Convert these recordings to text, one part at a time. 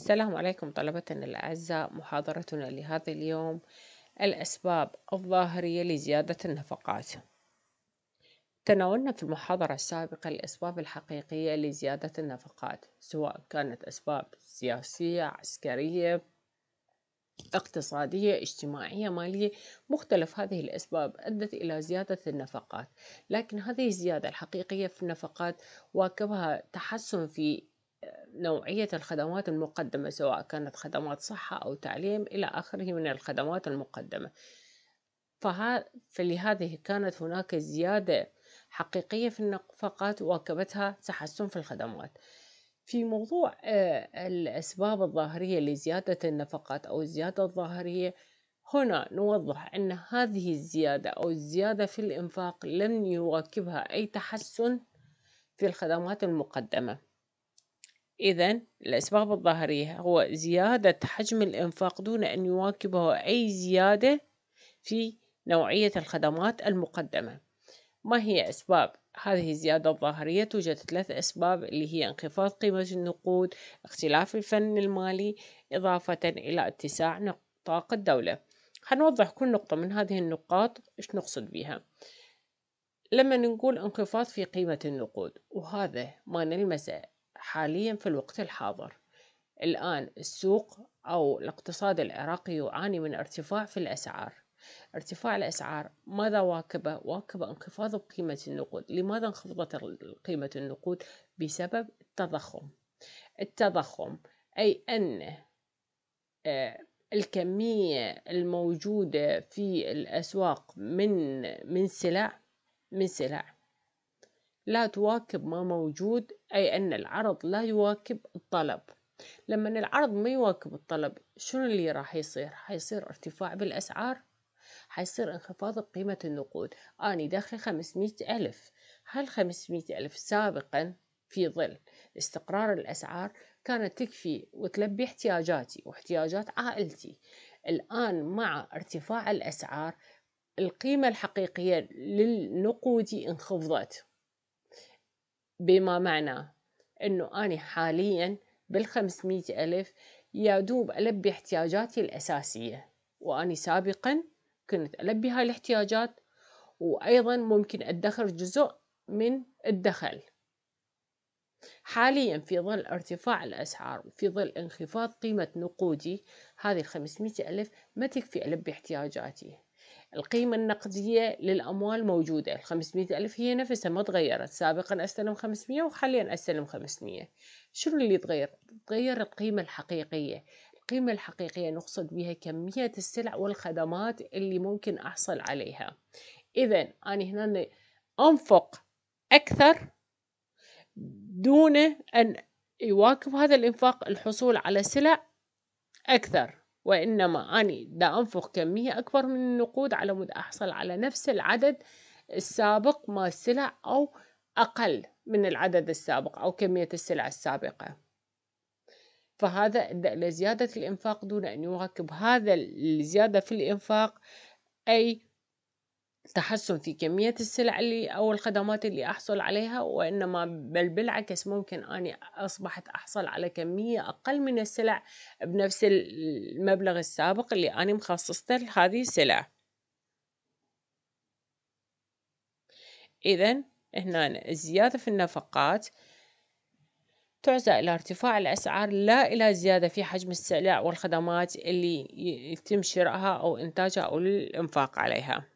السلام عليكم طلبتنا الأعزاء محاضرتنا لهذا اليوم الأسباب الظاهرية لزيادة النفقات تناولنا في المحاضرة السابقة الأسباب الحقيقية لزيادة النفقات سواء كانت أسباب سياسية عسكرية اقتصادية اجتماعية مالية مختلف هذه الأسباب أدت إلى زيادة النفقات لكن هذه الزيادة الحقيقية في النفقات واكبها تحسن في نوعية الخدمات المقدمة سواء كانت خدمات صحة أو تعليم إلى آخره من الخدمات المقدمة فها فلهذه كانت هناك زيادة حقيقية في النفقات واكبتها تحسن في الخدمات في موضوع آه، الأسباب الظاهرية لزيادة النفقات أو الزيادة الظاهرية هنا نوضح أن هذه الزيادة أو الزيادة في الإنفاق لم يواكبها أي تحسن في الخدمات المقدمة إذا الأسباب الظاهرية هو زيادة حجم الإنفاق دون أن يواكبه أي زيادة في نوعية الخدمات المقدمة ما هي أسباب هذه الزيادة الظاهرية توجد ثلاث أسباب اللي هي انخفاض قيمة النقود اختلاف الفن المالي إضافة إلى اتساع نطاق الدولة هنوضح كل نقطة من هذه النقاط إيش نقصد بها لما نقول انخفاض في قيمة النقود وهذا ما نلمسه حاليا في الوقت الحاضر الآن السوق أو الاقتصاد العراقي يعاني من ارتفاع في الأسعار ارتفاع الأسعار ماذا واكبه؟ واكبه انخفاض قيمة النقود لماذا انخفضت قيمة النقود؟ بسبب التضخم التضخم أي أن آه، الكمية الموجودة في الأسواق من من سلع من سلع لا تواكب ما موجود أي أن العرض لا يواكب الطلب لما العرض ما يواكب الطلب شنو اللي راح يصير حيصير ارتفاع بالأسعار حيصير انخفاض قيمة النقود أنا داخل خمسمية ألف هل خمسمية ألف سابقا في ظل استقرار الأسعار كانت تكفي وتلبي احتياجاتي واحتياجات عائلتي الآن مع ارتفاع الأسعار القيمة الحقيقية للنقود انخفضت بما معناه انه انا حاليا بالخمسمية الف يا دوب البي احتياجاتي الاساسية واني سابقا كنت البي هاي الاحتياجات وايضا ممكن ادخر جزء من الدخل حاليا في ظل ارتفاع الأسعار وفي ظل انخفاض قيمة نقودي هذه الخمسمية ألف ما تكفي ألبي احتياجاتي القيمة النقدية للأموال موجودة الخمسمية ألف هي نفسها ما تغيرت سابقا أستلم خمسمية وحاليا أستلم خمسمية شنو اللي تغير؟ تغير القيمة الحقيقية القيمة الحقيقية نقصد بها كمية السلع والخدمات اللي ممكن أحصل عليها إذا أنا هنا أنفق أكثر دون أن يواكب هذا الإنفاق الحصول على سلع أكثر وإنما أني دا أنفق كمية أكبر من النقود على مود أحصل على نفس العدد السابق ما السلع أو أقل من العدد السابق أو كمية السلع السابقة فهذا أدى إلى زيادة الإنفاق دون أن يواكب هذا الزيادة في الإنفاق أي تحسن في كمية السلع اللي أو الخدمات اللي أحصل عليها وإنما بل بالعكس ممكن أني أصبحت أحصل على كمية أقل من السلع بنفس المبلغ السابق اللي أنا مخصصته لهذه السلع إذا هنا الزيادة في النفقات تعزى إلى ارتفاع الأسعار لا إلى زيادة في حجم السلع والخدمات اللي يتم شرائها أو إنتاجها أو الإنفاق عليها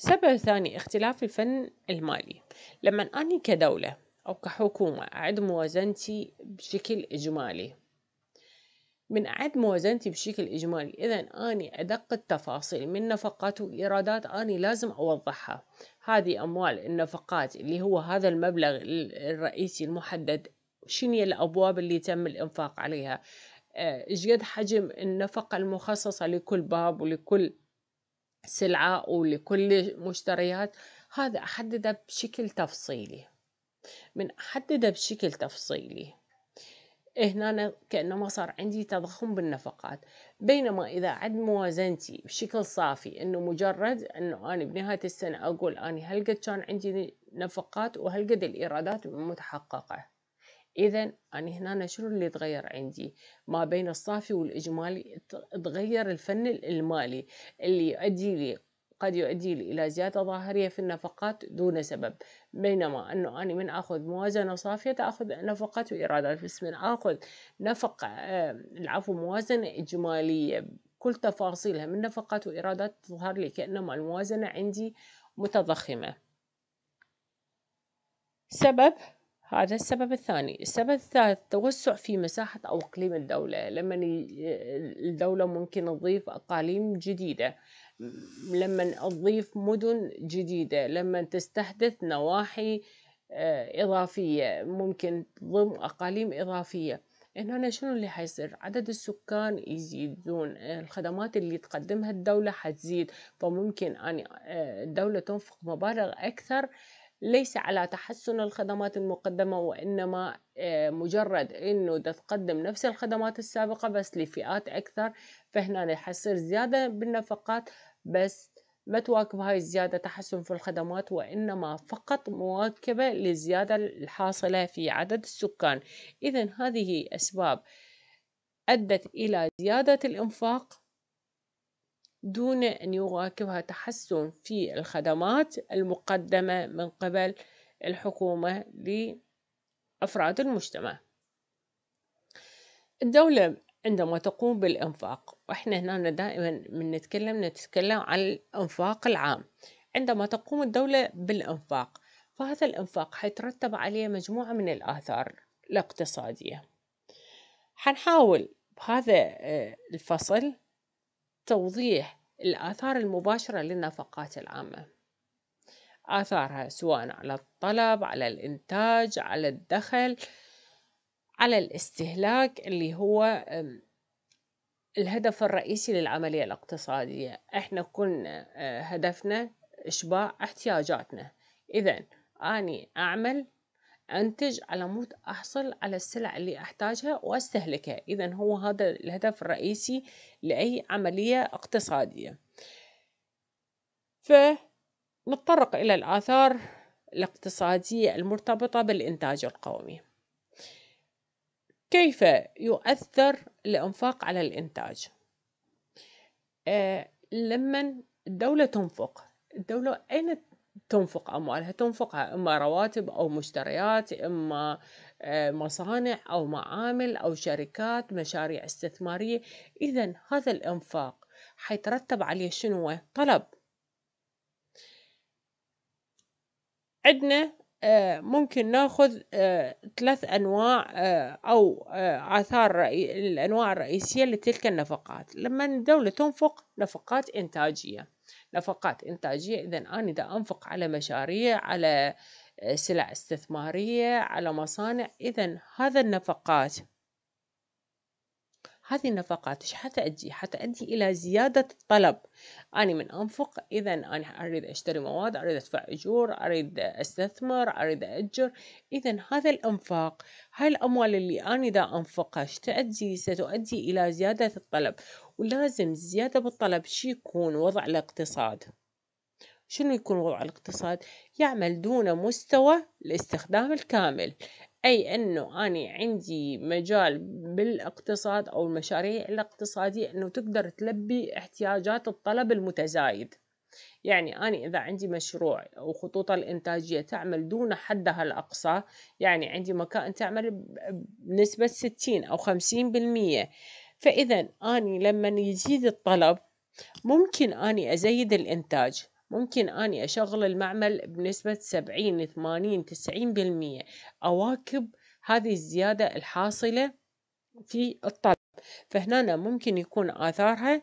سبب ثاني اختلاف الفن المالي لما أني كدولة أو كحكومة أعد موازنتي بشكل إجمالي من أعد موازنتي بشكل إجمالي إذا أني أدق التفاصيل من نفقات وإيرادات أني لازم أوضحها هذه أموال النفقات اللي هو هذا المبلغ الرئيسي المحدد شنو الأبواب اللي تم الإنفاق عليها آه، إيش قد حجم النفقة المخصصة لكل باب ولكل سلعة ولكل مشتريات هذا أحدده بشكل تفصيلي من أحدده بشكل تفصيلي هنا كأنه ما صار عندي تضخم بالنفقات بينما إذا عد موازنتي بشكل صافي أنه مجرد أنه أنا بنهاية السنة أقول أنا هلقد كان عندي نفقات وهلقد الإيرادات متحققة إذا أنا هنا شنو اللي تغير عندي ما بين الصافي والإجمالي تغير الفن المالي اللي يؤدي لي قد يؤدي إلى زيادة ظاهرية في النفقات دون سبب بينما أنه أنا من أخذ موازنة صافية تأخذ نفقات وإيرادات بس من أخذ نفقة العفو موازنة إجمالية كل تفاصيلها من نفقات وإيرادات تظهر لي كأنما الموازنة عندي متضخمة سبب هذا السبب الثاني السبب الثالث توسع في مساحة أو إقليم الدولة لما الدولة ممكن تضيف أقاليم جديدة لما تضيف مدن جديدة لما تستحدث نواحي آه، إضافية ممكن تضم أقاليم إضافية هنا شنو اللي حيصير عدد السكان يزيدون الخدمات اللي تقدمها الدولة حتزيد فممكن أن آه، الدولة تنفق مبالغ أكثر ليس على تحسن الخدمات المقدمة وإنما آه، مجرد إنه تقدم نفس الخدمات السابقة بس لفئات أكثر فهنا حصير زيادة بالنفقات بس ما تواكب هاي الزيادة تحسن في الخدمات وإنما فقط مواكبة للزيادة الحاصلة في عدد السكان إذا هذه أسباب أدت إلى زيادة الإنفاق دون أن يواكبها تحسن في الخدمات المقدمة من قبل الحكومة لأفراد المجتمع الدولة عندما تقوم بالإنفاق وإحنا هنا دائما من نتكلم نتكلم عن الإنفاق العام عندما تقوم الدولة بالإنفاق فهذا الإنفاق حيترتب عليه مجموعة من الآثار الاقتصادية حنحاول بهذا آه، الفصل توضيح الآثار المباشرة للنفقات العامة آثارها سواء على الطلب على الإنتاج على الدخل على الاستهلاك اللي هو الهدف الرئيسي للعملية الاقتصادية احنا كنا هدفنا إشباع احتياجاتنا إذا أني أعمل أنتج على مود أحصل على السلع اللي أحتاجها وأستهلكها إذا هو هذا الهدف الرئيسي لأي عملية اقتصادية فنتطرق إلى الآثار الاقتصادية المرتبطة بالإنتاج القومي كيف يؤثر الإنفاق على الإنتاج؟ آه لما الدولة تنفق الدولة أين تنفق أموالها تنفقها إما رواتب أو مشتريات إما آه، مصانع أو معامل أو شركات مشاريع استثمارية إذا هذا الإنفاق حيترتب عليه شنو طلب عندنا آه، ممكن ناخذ آه، ثلاث أنواع أو آثار الأنواع الرئيسية لتلك النفقات لما الدولة تنفق نفقات إنتاجية نفقات إنتاجية إذا أنا إذا أنفق على مشاريع على آه، سلع استثمارية على مصانع إذا هذا النفقات هذه النفقات إيش حتأدي؟ حتأدي إلى زيادة الطلب أنا من أنفق إذا أنا أريد أشتري مواد أريد أدفع أجور أريد أستثمر أريد أأجر إذا هذا الإنفاق هاي الأموال اللي أنا دا أنفقها إيش تأدي؟ ستؤدي إلى زيادة الطلب ولازم زيادة بالطلب شو يكون وضع الاقتصاد شنو يكون وضع الاقتصاد؟ يعمل دون مستوى الاستخدام الكامل أي أنه أنا عندي مجال بالاقتصاد أو المشاريع الاقتصادية أنه تقدر تلبي احتياجات الطلب المتزايد يعني أنا إذا عندي مشروع أو خطوط الإنتاجية تعمل دون حدها الأقصى يعني عندي مكائن تعمل بنسبة 60 أو 50% فإذا أني لما يزيد الطلب ممكن أني أزيد الإنتاج ممكن أني أشغل المعمل بنسبة سبعين ثمانين تسعين بالمية أواكب هذه الزيادة الحاصلة في الطلب فهنا ممكن يكون آثارها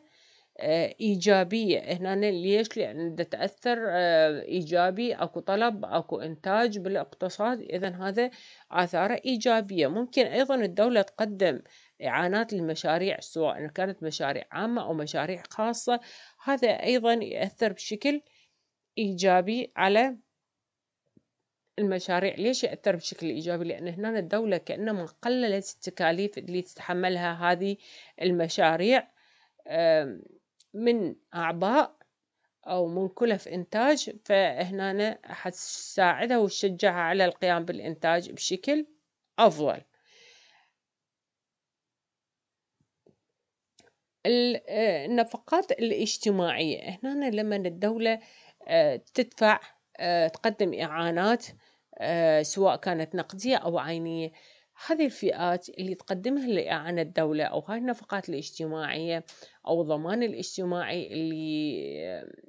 آه، إيجابية هنا ليش لأن تأثر آه، إيجابي أكو طلب أكو إنتاج بالاقتصاد إذا هذا آثاره إيجابية ممكن أيضا الدولة تقدم إعانات للمشاريع سواء كانت مشاريع عامة أو مشاريع خاصة هذا أيضا يأثر بشكل إيجابي على المشاريع ليش يأثر بشكل إيجابي لأن هنا الدولة كأنما قللت التكاليف اللي تتحملها هذه المشاريع من أعباء أو من كلف إنتاج فهنا حتساعدها وتشجعها على القيام بالإنتاج بشكل أفضل آه، النفقات الاجتماعية هنا لما الدولة تدفع آه، تقدم إعانات آه، سواء كانت نقدية أو عينية هذه الفئات اللي تقدمها لإعانة الدولة أو هاي النفقات الاجتماعية أو الضمان الاجتماعي اللي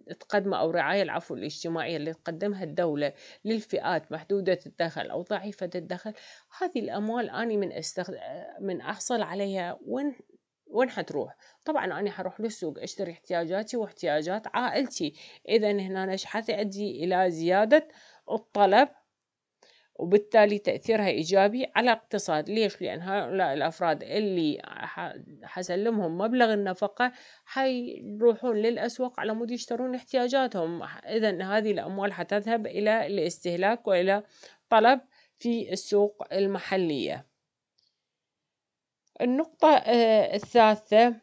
آه، تقدمه أو رعاية العفو الاجتماعية اللي تقدمها الدولة للفئات محدودة الدخل أو ضعيفة الدخل هذه الأموال أني من, أستخد... من أحصل عليها وين وين حتروح طبعا أنا حروح للسوق أشتري احتياجاتي واحتياجات عائلتي إذا هنا إيش حتؤدي إلى زيادة الطلب وبالتالي تأثيرها إيجابي على الاقتصاد ليش؟ لأن هؤلاء الأفراد اللي حسلمهم مبلغ النفقة حيروحون للأسواق على مود يشترون احتياجاتهم إذا هذه الأموال حتذهب إلى الاستهلاك وإلى طلب في السوق المحلية النقطة آه، الثالثة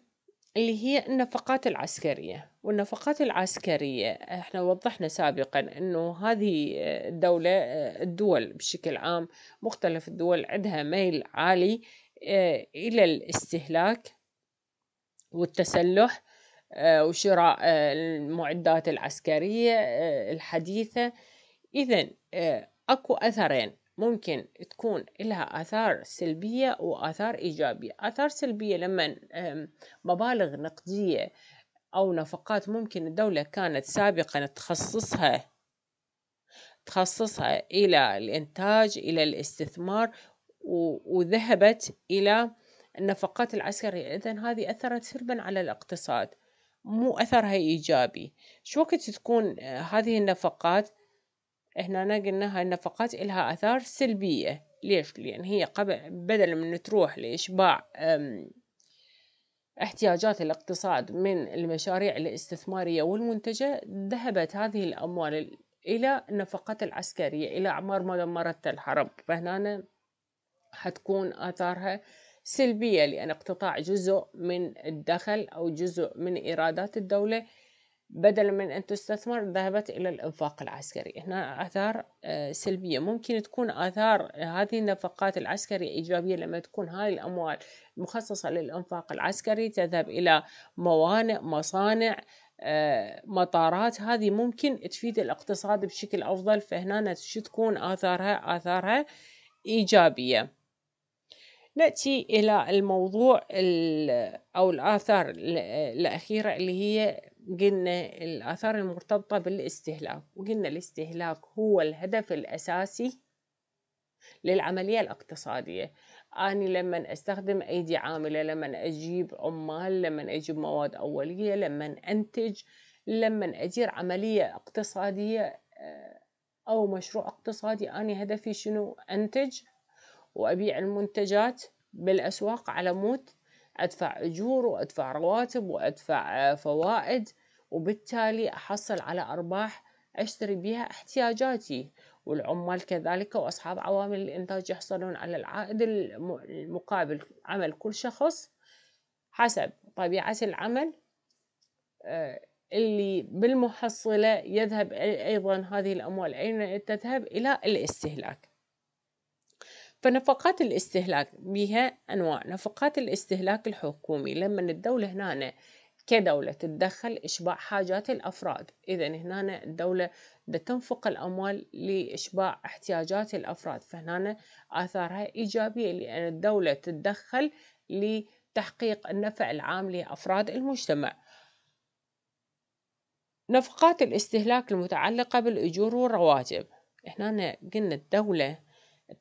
اللي هي النفقات العسكرية والنفقات العسكرية احنا وضحنا سابقا انه هذه آه، الدولة آه، الدول بشكل عام مختلف الدول عندها ميل عالي الى الاستهلاك والتسلح وشراء المعدات العسكرية الحديثة اذا اكو اثرين ممكن تكون لها آثار سلبية وآثار إيجابية آثار سلبية لما مبالغ نقدية أو نفقات ممكن الدولة كانت سابقا تخصصها تخصصها إلى الإنتاج إلى الاستثمار وذهبت إلى النفقات العسكرية إذا هذه أثرت سلبا على الاقتصاد مو أثرها إيجابي شو وقت تكون آه، هذه النفقات هنا هاي النفقات إلها آثار سلبية ليش؟ لأن هي قبل بدل من تروح لإشباع احتياجات الاقتصاد من المشاريع الاستثمارية والمنتجة ذهبت هذه الأموال إلى النفقات العسكرية إلى أعمار ما دمرت الحرب فهنا حتكون آثارها سلبية لأن اقتطاع جزء من الدخل أو جزء من إيرادات الدولة بدلا من أن تستثمر ذهبت إلى الإنفاق العسكري هنا آثار آه، سلبية ممكن تكون آثار آه، هذه النفقات العسكرية إيجابية لما تكون هاي الأموال مخصصة للإنفاق العسكري تذهب إلى موانئ مصانع آه، مطارات هذه ممكن تفيد الاقتصاد بشكل أفضل فهنا شو تكون آثارها آثارها إيجابية نأتي إلى الموضوع أو الآثار الأخيرة اللي هي قلنا الآثار المرتبطة بالاستهلاك وقلنا الاستهلاك هو الهدف الأساسي للعملية الاقتصادية أنا لما أستخدم أيدي عاملة لما أجيب عمال لما أجيب مواد أولية لما أنتج لما أدير عملية اقتصادية آه، أو مشروع اقتصادي أنا هدفي شنو أنتج وأبيع المنتجات بالأسواق على مود ادفع اجور وادفع رواتب وادفع آه، فوائد وبالتالي احصل على ارباح اشتري بها احتياجاتي والعمال كذلك واصحاب عوامل الانتاج يحصلون على العائد المقابل عمل كل شخص حسب طبيعة العمل آه، اللي بالمحصلة يذهب أيضا هذه الأموال أين تذهب إلى الاستهلاك فنفقات الاستهلاك بها أنواع نفقات الاستهلاك الحكومي لما الدولة هنا كدولة تتدخل إشباع حاجات الأفراد إذا هنا الدولة تنفق الأموال لإشباع احتياجات الأفراد فهنا آثارها إيجابية لأن الدولة تتدخل لتحقيق النفع العام لأفراد المجتمع نفقات الاستهلاك المتعلقة بالأجور والرواتب هنا قلنا الدولة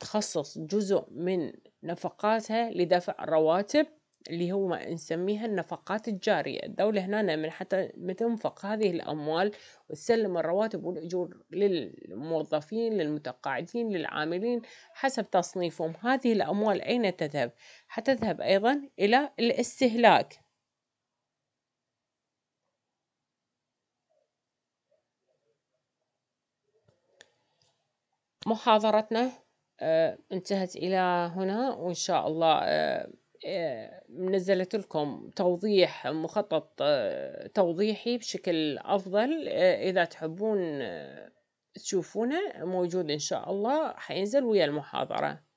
تخصص جزء من نفقاتها لدفع الرواتب اللي هو ما نسميها النفقات الجارية الدولة هنا من حتى تنفق هذه الأموال وتسلم الرواتب والأجور للموظفين للمتقاعدين للعاملين حسب تصنيفهم هذه الأموال أين تذهب؟ حتذهب أيضا إلى الاستهلاك محاضرتنا آه، انتهت إلى هنا وإن شاء الله آه، آه، نزلت لكم توضيح مخطط توضيحي بشكل أفضل إذا تحبون تشوفونه موجود إن شاء الله حينزل ويا المحاضرة